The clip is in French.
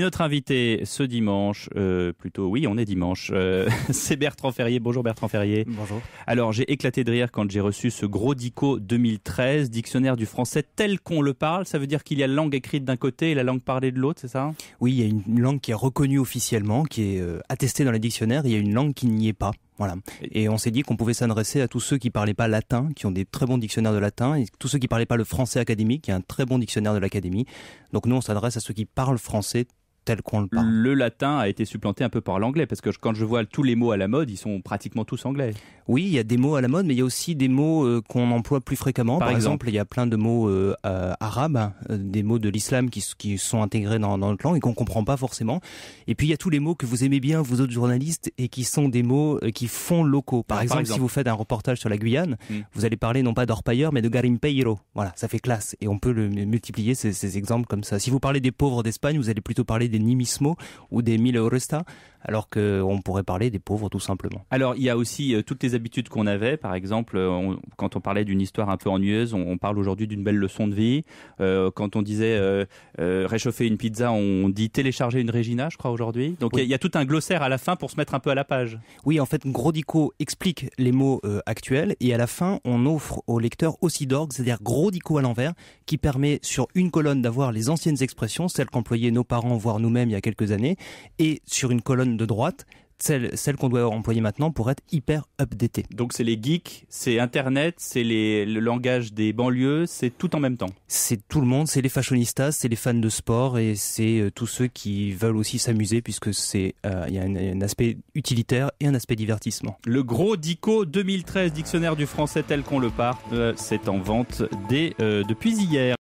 Notre invité ce dimanche, euh, plutôt oui, on est dimanche, euh, c'est Bertrand Ferrier. Bonjour Bertrand Ferrier. Bonjour. Alors j'ai éclaté de rire quand j'ai reçu ce gros dico 2013, dictionnaire du français tel qu'on le parle. Ça veut dire qu'il y a la langue écrite d'un côté et la langue parlée de l'autre, c'est ça Oui, il y a une langue qui est reconnue officiellement, qui est euh, attestée dans les dictionnaires, il y a une langue qui n'y est pas. Voilà. Et on s'est dit qu'on pouvait s'adresser à tous ceux qui parlaient pas latin, qui ont des très bons dictionnaires de latin, et tous ceux qui parlaient pas le français académique, qui a un très bon dictionnaire de l'académie. Donc nous, on s'adresse à ceux qui parlent français qu'on le parle. Le latin a été supplanté un peu par l'anglais, parce que quand je vois tous les mots à la mode, ils sont pratiquement tous anglais. Oui, il y a des mots à la mode, mais il y a aussi des mots euh, qu'on emploie plus fréquemment. Par, exemple, il y a plein de mots euh, euh, arabes, hein, des mots de l'islam qui, sont intégrés dans, dans notre langue et qu'on comprend pas forcément. Et puis il y a tous les mots que vous aimez bien, vous autres journalistes, et qui sont des mots qui font locaux. Par, ah, exemple, si vous faites un reportage sur la Guyane, hmm. vous allez parler non pas d'orpailleur, mais de garimpeiro. Voilà, ça fait classe. Et on peut le multiplier ces, ces exemples comme ça. Si vous parlez des pauvres d'Espagne, vous allez plutôt parler des des Nimismo ou des mille orestas alors qu'on pourrait parler des pauvres tout simplement. Alors il y a aussi euh, toutes les habitudes qu'on avait, par exemple euh, quand on parlait d'une histoire un peu ennuyeuse, on, parle aujourd'hui d'une belle leçon de vie. Euh, quand on disait réchauffer une pizza, on dit télécharger une Regina, je crois aujourd'hui. Donc il y, a tout un glossaire à la fin pour se mettre un peu à la page. Oui, en fait Grodico explique les mots actuels et à la fin on offre au lecteur aussi d'orgue, c'est-à-dire Grodico à l'envers, qui permet sur une colonne d'avoir les anciennes expressions, celles qu'employaient nos parents, voire nous-mêmes il y a quelques années, et sur une colonne de droite, celle, qu'on doit employer maintenant pour être hyper updatées. Donc c'est les geeks, c'est Internet, c'est le langage des banlieues, c'est tout en même temps. C'est tout le monde, c'est les fashionistas, c'est les fans de sport et c'est euh, tous ceux qui veulent aussi s'amuser puisque c'est euh, il y a un, aspect utilitaire et un aspect divertissement. Le gros dico 2013 dictionnaire du français tel qu'on le parle, euh, c'est en vente depuis hier.